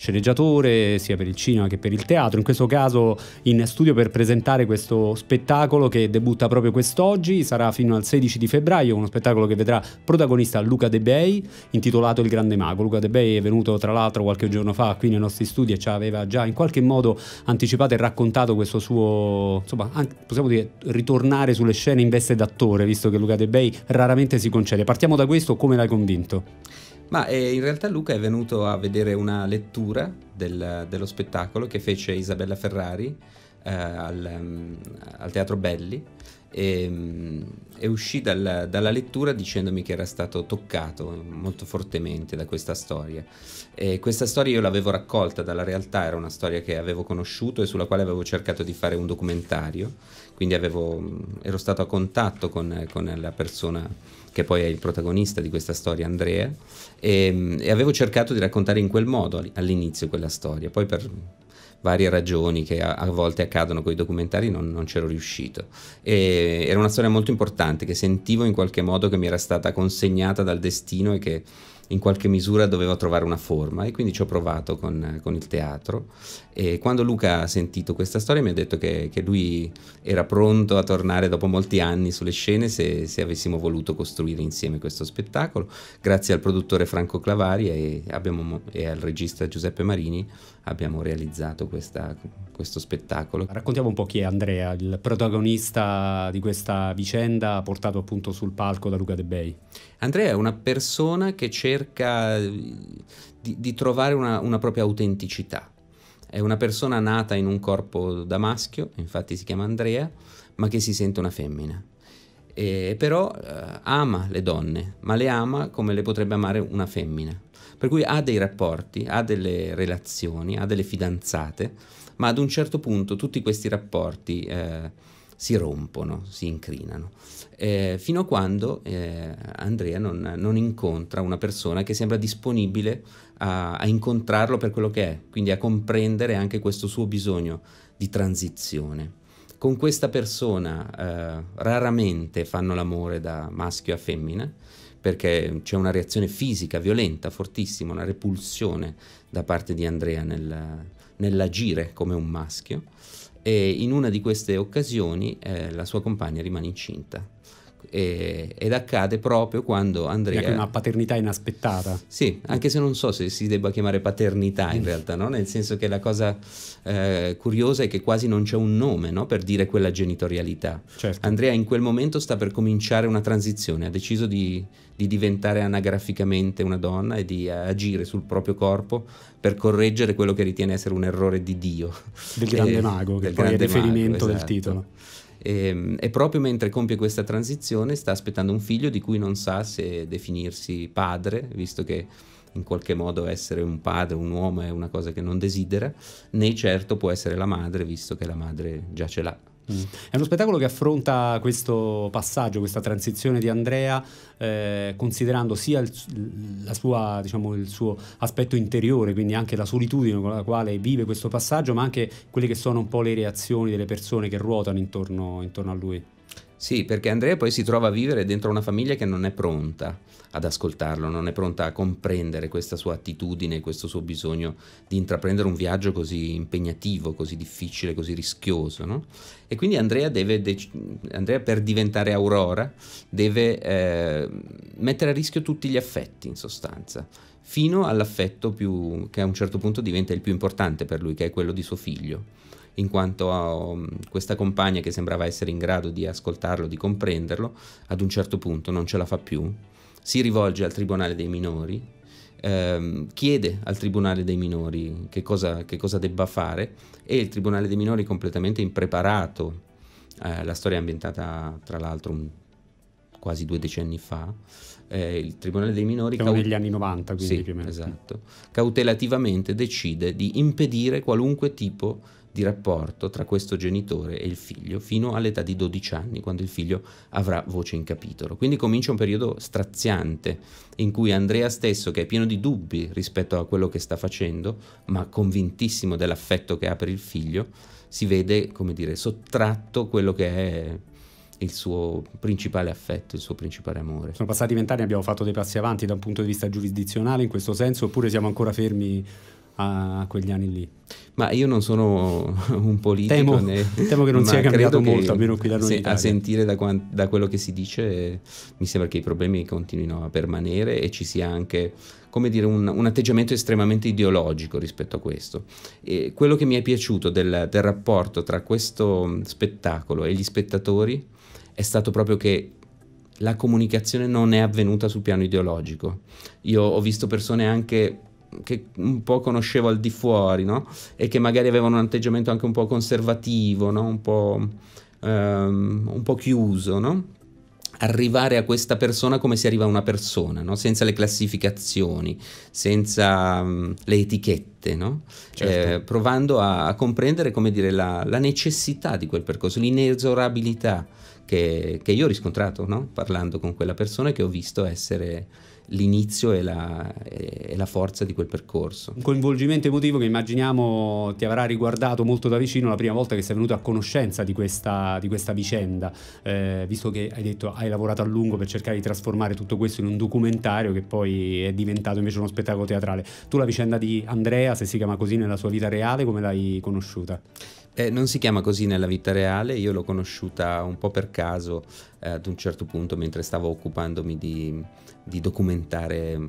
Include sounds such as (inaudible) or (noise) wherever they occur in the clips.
sceneggiatore sia per il cinema che per il teatro, in questo caso in studio per presentare questo spettacolo che debutta proprio quest'oggi, sarà fino al 16 di febbraio, uno spettacolo che vedrà protagonista Luca De Bei, intitolato Il Grande Mago. Luca De Bei è venuto tra l'altro qualche giorno fa qui nei nostri studi e ci aveva già in qualche modo anticipato e raccontato questo suo, insomma, anche, possiamo dire, ritornare sulle scene in veste d'attore, visto che Luca De Bei raramente si concede. Partiamo da questo, come l'hai convinto? Ma eh, in realtà Luca è venuto a vedere una lettura del, dello spettacolo che fece Isabella Ferrari eh, al, mm, al, Teatro Belli. E, ehm, e uscì dalla, dalla lettura dicendomi che era stato toccato molto fortemente da questa storia. E questa storia io l'avevo raccolta dalla realtà, era una storia che avevo conosciuto e sulla quale avevo cercato di fare un documentario, quindi avevo, ero stato a contatto con, con la persona che poi è il protagonista di questa storia, Andrea, e, e avevo cercato di raccontare in quel modo all'inizio quella storia, poi per varie ragioni che a, a volte accadono con i documentari non, non c'ero riuscito. E era una storia molto importante che sentivo in qualche modo che mi era stata consegnata dal destino e che in qualche misura dovevo trovare una forma e quindi ci ho provato con, con il teatro e quando Luca ha sentito questa storia mi ha detto che, che lui era pronto a tornare dopo molti anni sulle scene se, se, avessimo voluto costruire insieme questo spettacolo. Grazie al produttore Franco Clavari e, abbiamo, e al regista Giuseppe Marini abbiamo realizzato questa, questo spettacolo. Raccontiamo un po' chi è Andrea, il protagonista di questa vicenda portato appunto sul palco da Luca De Bei. Andrea è una persona che cerca eh, di, di trovare una, una propria autenticità. È una persona nata in un corpo da maschio, infatti si chiama Andrea, ma che si sente una femmina. E però eh, ama le donne, ma le ama come le potrebbe amare una femmina. Per cui ha dei rapporti, ha delle relazioni, ha delle fidanzate, ma ad un certo punto tutti questi rapporti eh, si rompono, si incrinano, eh, fino a quando eh, Andrea non, non, incontra una persona che sembra disponibile a, a incontrarlo per quello che è, quindi a comprendere anche questo suo bisogno di transizione con questa persona eh, raramente fanno l'amore da maschio a femmina, perché c'è una reazione fisica violenta, fortissima, una repulsione da parte di Andrea nel, nell'agire come un maschio e in una di queste occasioni eh, la sua compagna rimane incinta e, ed accade proprio quando Andrea... È una paternità inaspettata. Sì, anche se non so se si debba chiamare paternità in realtà, no? nel senso che la cosa eh, curiosa è che quasi non c'è un nome no? per dire quella genitorialità. Certo. Andrea in quel momento sta per cominciare una transizione, ha deciso di, di diventare anagraficamente una donna e di agire sul proprio corpo per correggere quello che ritiene essere un errore di Dio. Del grande eh, mago, che del poi è il riferimento mago, esatto. del titolo. E, ehm, e, proprio mentre compie questa transizione sta aspettando un figlio di cui non sa se definirsi padre, visto che in qualche modo essere un padre, un uomo è una cosa che non desidera, né certo può essere la madre, visto che la madre già ce l'ha. Mm. È uno spettacolo che affronta questo passaggio, questa transizione di Andrea, eh, considerando sia il, sua, diciamo, il, suo aspetto interiore, quindi anche la solitudine con la quale vive questo passaggio, ma anche quelle che sono un po' le reazioni delle persone che ruotano intorno, intorno a lui. Sì, perché Andrea poi si trova a vivere dentro una famiglia che non è pronta ad ascoltarlo, non è pronta a comprendere questa sua attitudine, questo suo bisogno di intraprendere un viaggio così impegnativo, così difficile, così rischioso. No? E quindi Andrea, deve dec- Andrea per diventare Aurora deve eh, mettere a rischio tutti gli affetti in sostanza, fino all'affetto più, che a un certo punto diventa il più importante per lui, che è quello di suo figlio in quanto um, questa compagna che sembrava essere in grado di ascoltarlo, di comprenderlo, ad un certo punto non ce la fa più, si rivolge al Tribunale dei Minori, ehm, chiede al Tribunale dei Minori che cosa, che cosa, debba fare e il Tribunale dei Minori completamente impreparato, eh, la storia è ambientata tra l'altro un, quasi due decenni fa, eh, il Tribunale dei Minori... Siamo caut- negli anni 90, quindi sì, più o meno. Esatto, cautelativamente decide di impedire qualunque tipo di di rapporto tra questo genitore e il figlio fino all'età di 12 anni, quando il figlio avrà voce in capitolo. Quindi comincia un periodo straziante in cui Andrea stesso, che è pieno di dubbi rispetto a quello che sta facendo, ma convintissimo dell'affetto che ha per il figlio, si vede, come dire, sottratto quello che è il suo principale affetto, il suo principale amore. Sono passati vent'anni, abbiamo fatto dei passi avanti da un punto di vista giurisdizionale in questo senso, oppure siamo ancora fermi a quegli anni lì? Ma io non sono (laughs) un politico. Temo, né, temo che non sia cambiato molto, almeno qui da noi. Se, a sentire da, da, quello che si dice, mi sembra che i problemi continuino a permanere e ci sia anche come dire, un, un atteggiamento estremamente ideologico rispetto a questo. E quello che mi è piaciuto del, del rapporto tra questo spettacolo e gli spettatori è stato proprio che la comunicazione non è avvenuta sul piano ideologico. Io ho visto persone anche che un po' conoscevo al di fuori, no? E che magari avevano un atteggiamento anche un po' conservativo, no? Un po', ehm, un po chiuso, no? Arrivare a questa persona come si arriva a una persona, no? Senza le classificazioni, senza um, le etichette, no? Certo. Eh, provando a, a, comprendere, come dire, la, la necessità di quel percorso, l'inesorabilità che, che, io ho riscontrato, no? Parlando con quella persona e che ho visto essere l'inizio e la, e la, forza di quel percorso. Un coinvolgimento emotivo che immaginiamo ti avrà riguardato molto da vicino la prima volta che sei venuto a conoscenza di questa, di questa vicenda, eh, visto che hai detto hai lavorato a lungo per cercare di trasformare tutto questo in un documentario che poi è diventato invece uno spettacolo teatrale. Tu la vicenda di Andrea, se si chiama così nella sua vita reale, come l'hai conosciuta? Eh, non si chiama così nella vita reale, io l'ho conosciuta un po' per caso eh, ad un certo punto mentre stavo occupandomi di, di documentare mh,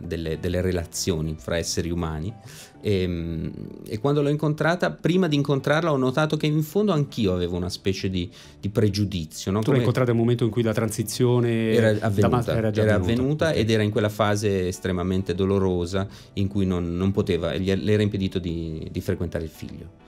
mm, delle, delle, relazioni fra esseri umani e, ehm, mh, e, quando l'ho incontrata, prima di incontrarla ho notato che in fondo anch'io avevo una specie di, di pregiudizio. No? Tu Come... l'hai incontrata nel momento in cui la transizione era avvenuta, da... era era avvenuta okay. ed era in quella fase estremamente dolorosa in cui non, non poteva, gli era impedito di, di frequentare il figlio.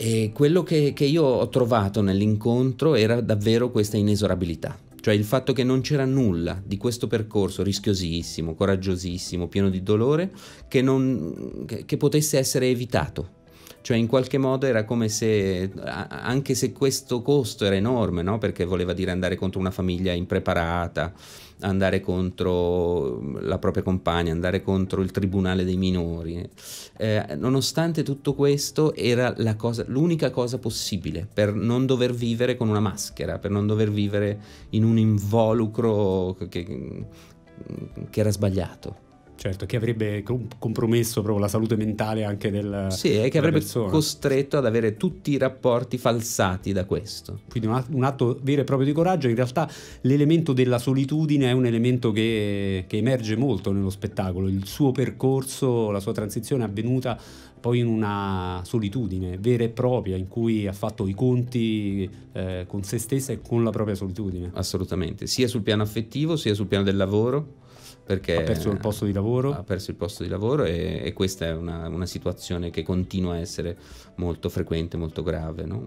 E quello che, che io ho trovato nell'incontro era davvero questa inesorabilità cioè il fatto che non c'era nulla di questo percorso rischiosissimo, coraggiosissimo, pieno di dolore, che, non, che, che, potesse essere evitato. Cioè in qualche modo era come se, anche se questo costo era enorme, no? perché voleva dire andare contro una famiglia impreparata, andare contro la propria compagna, andare contro il tribunale dei minori. Eh, nonostante tutto questo era cosa, l'unica cosa possibile per non dover vivere con una maschera, per non dover vivere in un involucro che, che era sbagliato. Certo, che avrebbe compromesso proprio la salute mentale anche del Sì, e che avrebbe persona. costretto ad avere tutti i rapporti falsati da questo. Quindi un atto vero e proprio di coraggio, in realtà l'elemento della solitudine è un elemento che, che emerge molto nello spettacolo, il suo percorso, la sua transizione è avvenuta poi in una solitudine vera e propria in cui ha fatto i conti eh, con se stessa e con la propria solitudine. Assolutamente, sia sul piano affettivo sia sul piano del lavoro perché ha perso il posto di lavoro. Ha perso il posto di lavoro e, e questa è una, una, situazione che continua a essere molto frequente, molto grave. No?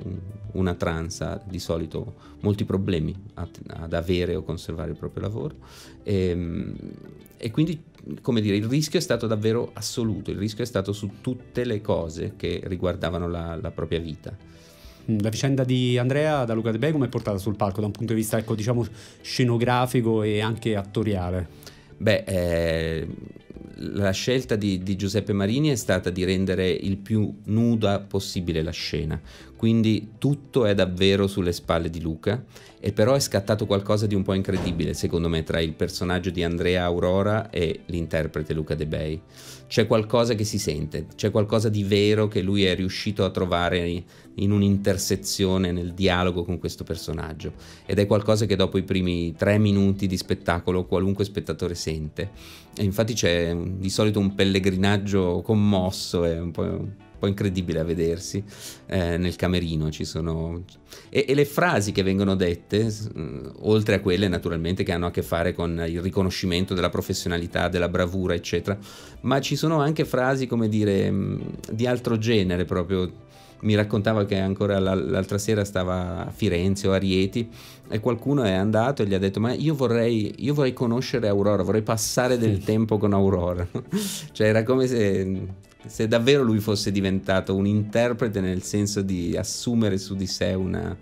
Una trans ha di solito molti problemi ad avere o conservare il proprio lavoro e, ehm, e quindi come dire, il rischio è stato davvero assoluto, il rischio è stato su tutte le cose che riguardavano la, la propria vita. Mm, la vicenda di Andrea da Luca De Bey come è portata sul palco da un punto di vista ecco, diciamo, scenografico e anche attoriale? Beh, eh, la scelta di, di Giuseppe Marini è stata di rendere il più nuda possibile la scena, quindi tutto è davvero sulle spalle di Luca e però è scattato qualcosa di un po' incredibile secondo me tra il personaggio di Andrea Aurora e l'interprete Luca De Bei. C'è qualcosa che si sente, c'è qualcosa di vero che lui è riuscito a trovare in un'intersezione nel dialogo con questo personaggio ed è qualcosa che dopo i primi tre minuti di spettacolo qualunque spettatore sente e infatti c'è di solito un pellegrinaggio commosso e un po' po' incredibile a vedersi, eh, nel camerino ci sono... E, e, le frasi che vengono dette, mm, oltre a quelle naturalmente che hanno a che fare con il riconoscimento della professionalità, della bravura, eccetera, ma ci sono anche frasi, come dire, mm, di altro genere proprio mi raccontava che ancora l'altra sera stava a Firenze o a Rieti e qualcuno è andato e gli ha detto ma io vorrei, io vorrei conoscere Aurora, vorrei passare del tempo con Aurora. (laughs) cioè era come se mm, se davvero lui fosse diventato un interprete nel senso di assumere su di sé una,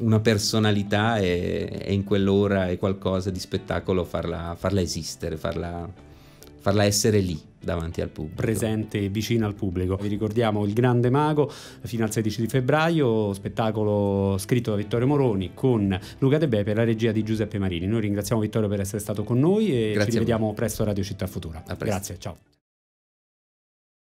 una personalità e, e, in quell'ora e qualcosa di spettacolo farla, farla esistere, farla, farla essere lì davanti al pubblico. Presente vicino al pubblico. Vi ricordiamo Il Grande Mago fino al 16 di febbraio, spettacolo scritto da Vittorio Moroni con Luca De Beppe e la regia di Giuseppe Marini. Noi ringraziamo Vittorio per essere stato con noi e Grazie ci rivediamo presto a Radio Città Futura. A Grazie, ciao.